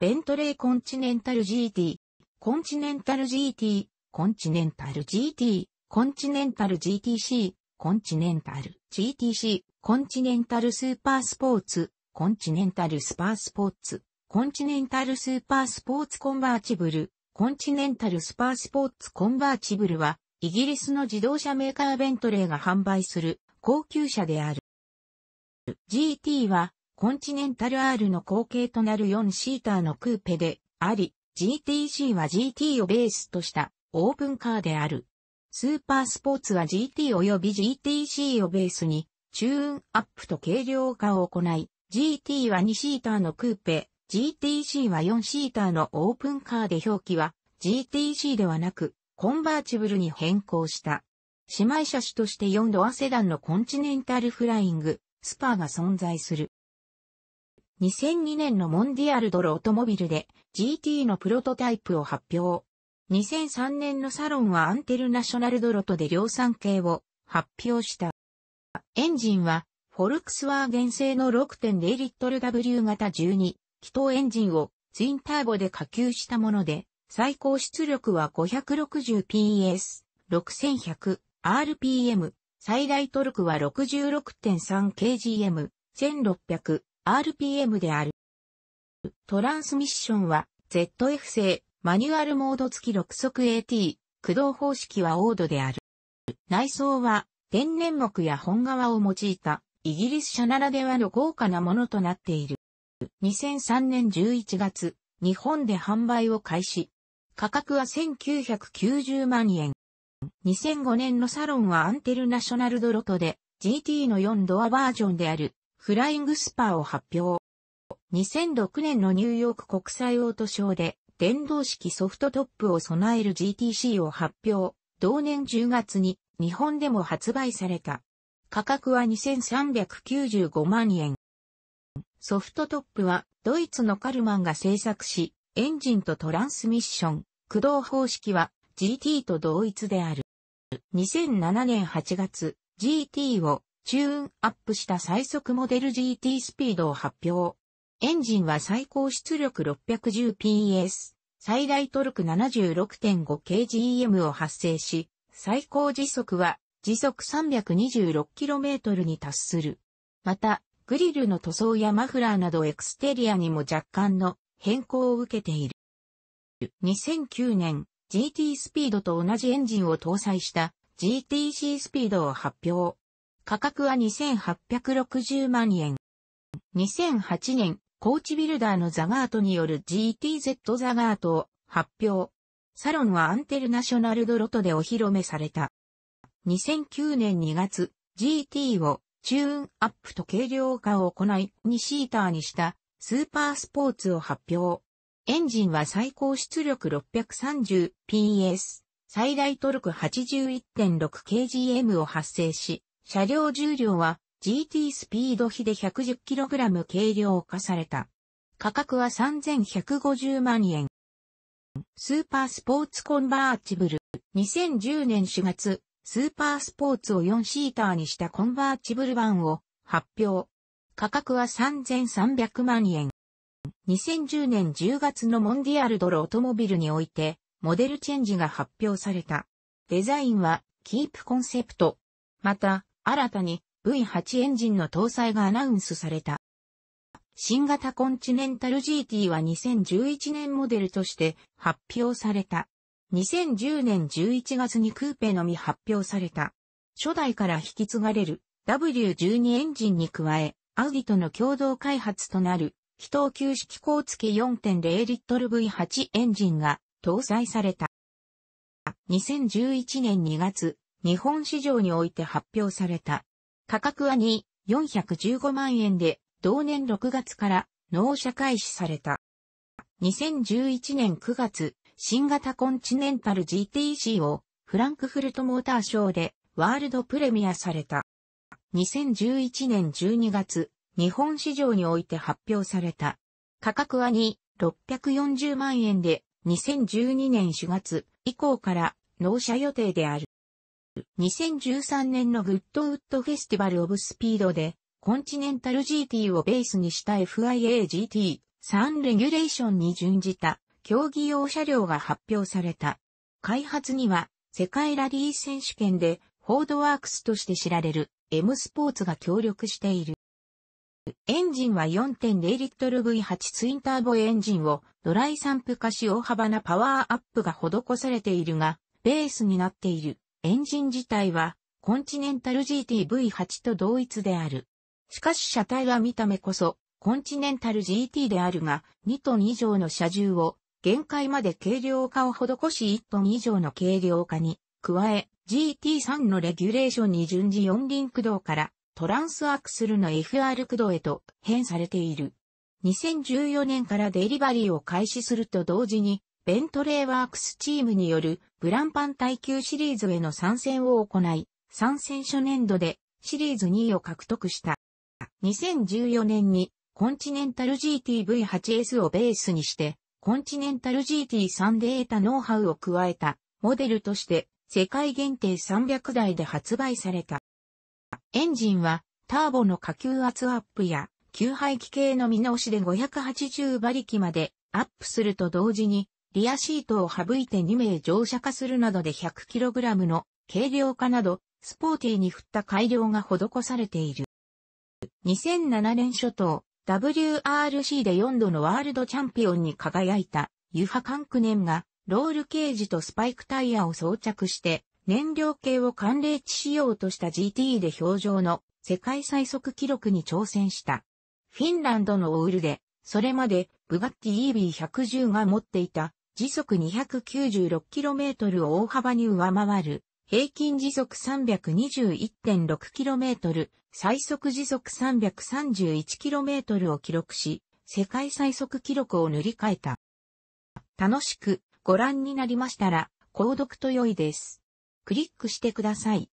ベントレーコンチネンタル GT、コンチネンタル GT、コンチネンタル GT、コンチネンタル GTC、コンチネンタル GTC、コンチネンタルスーパースポーツ、コンチネンタルスパースポーツ、コンチネンタルスーパースポーツコンバーチブル、コンチネンタルスパースポーツコンバーチブルは、イギリスの自動車メーカーベントレーが販売する高級車である。GT はコンチネンタル R の後継となる4シーターのクーペであり、GTC は GT をベースとしたオープンカーである。スーパースポーツは GT 及び GTC をベースに、チューンアップと軽量化を行い、GT は2シーターのクーペ、GTC は4シーターのオープンカーで表記は GTC ではなく、コンバーチブルに変更した。姉妹車種として4ドアセダンのコンチネンタルフライング、スパーが存在する。2002年のモンディアルドルオトモビルで GT のプロトタイプを発表。2003年のサロンはアンテルナショナルドロトで量産系を発表した。エンジンはフォルクスワーゲン製の6 0ル w 型12気筒エンジンをツインターボで下級したもので最高出力は 560PS、6100rpm、最大トルクは 66.3kgm、1600 RPM である。トランスミッションは ZF 製、マニュアルモード付き6速 AT、駆動方式はオードである。内装は天然木や本革を用いたイギリス車ならではの豪華なものとなっている。2003年11月、日本で販売を開始。価格は1990万円。2005年のサロンはアンテルナショナルドロトで GT の4ドアバージョンであるフライングスパーを発表。2006年のニューヨーク国際オートショーで電動式ソフトトップを備える GTC を発表。同年10月に日本でも発売された。価格は2395万円。ソフトトップはドイツのカルマンが製作し、エンジンとトランスミッション、駆動方式は GT と同一である。2007年8月、GT をチューンアップした最速モデル GT スピードを発表。エンジンは最高出力 610PS、最大トルク 76.5kgm を発生し、最高時速は時速 326km に達する。また、グリルの塗装やマフラーなどエクステリアにも若干の変更を受けている。2009年、GT スピードと同じエンジンを搭載した GTC スピードを発表。価格は2860万円。2008年、コーチビルダーのザガートによる GTZ ザガートを発表。サロンはアンテルナショナルドロトでお披露目された。2009年2月、GT をチューンアップと軽量化を行い、2シーターにしたスーパースポーツを発表。エンジンは最高出力 630PS、最大トルク 81.6kgm を発生し、車両重量は GT スピード比で 110kg 軽量化された。価格は3150万円。スーパースポーツコンバーチブル。2010年4月、スーパースポーツを4シーターにしたコンバーチブル版を発表。価格は3300万円。2010年10月のモンディアルドルオトモビルにおいて、モデルチェンジが発表された。デザインは、キープコンセプト。また、新たに V8 エンジンの搭載がアナウンスされた。新型コンチネンタル GT は2011年モデルとして発表された。2010年11月にクーペのみ発表された。初代から引き継がれる W12 エンジンに加え、アウディとの共同開発となる非等級式高付4.0リットル V8 エンジンが搭載された。2011年2月、日本市場において発表された。価格は2、415万円で、同年6月から納車開始された。2011年9月、新型コンチネンタル GTC をフランクフルトモーターショーでワールドプレミアされた。2011年12月、日本市場において発表された。価格は2、640万円で、2012年4月以降から納車予定である。2013年のグッドウッドフェスティバルオブスピードで、コンチネンタル GT をベースにした FIA GT3 レギュレーションに準じた競技用車両が発表された。開発には世界ラリー選手権でフォードワークスとして知られる M スポーツが協力している。エンジンは4.0リットル V8 ツインターボエンジンをドライ散布化し大幅なパワーアップが施されているが、ベースになっているエンジン自体は、コンチネンタル GTV8 と同一である。しかし車体は見た目こそ、コンチネンタル GT であるが、2トン以上の車重を、限界まで軽量化を施し1トン以上の軽量化に、加え、GT3 のレギュレーションに順次4輪駆動から、トランスアクスルの FR 駆動へと変されている。2014年からデリバリーを開始すると同時に、ベントレーワークスチームによるブランパン耐久シリーズへの参戦を行い、参戦初年度でシリーズ2位を獲得した。2014年にコンチネンタル GTV8S をベースにして、コンチネンタル GT3 で得たノウハウを加えたモデルとして世界限定300台で発売された。エンジンはターボの下級圧アップや吸排気系の見直しで580馬力までアップすると同時にリアシートを省いて2名乗車化するなどで 100kg の軽量化など、スポーティーに振った改良が施されている。2007年初頭、WRC で4度のワールドチャンピオンに輝いたユハ・カンクネンがロールケージとスパイクタイヤを装着して燃料系を寒冷地仕様とした GT で表情の世界最速記録に挑戦した。フィンランドのオールで、それまでブガッティ EB110 が持っていた時速 296km を大幅に上回る、平均時速 321.6km、最速時速 331km を記録し、世界最速記録を塗り替えた。楽しくご覧になりましたら、購読と良いです。クリックしてください。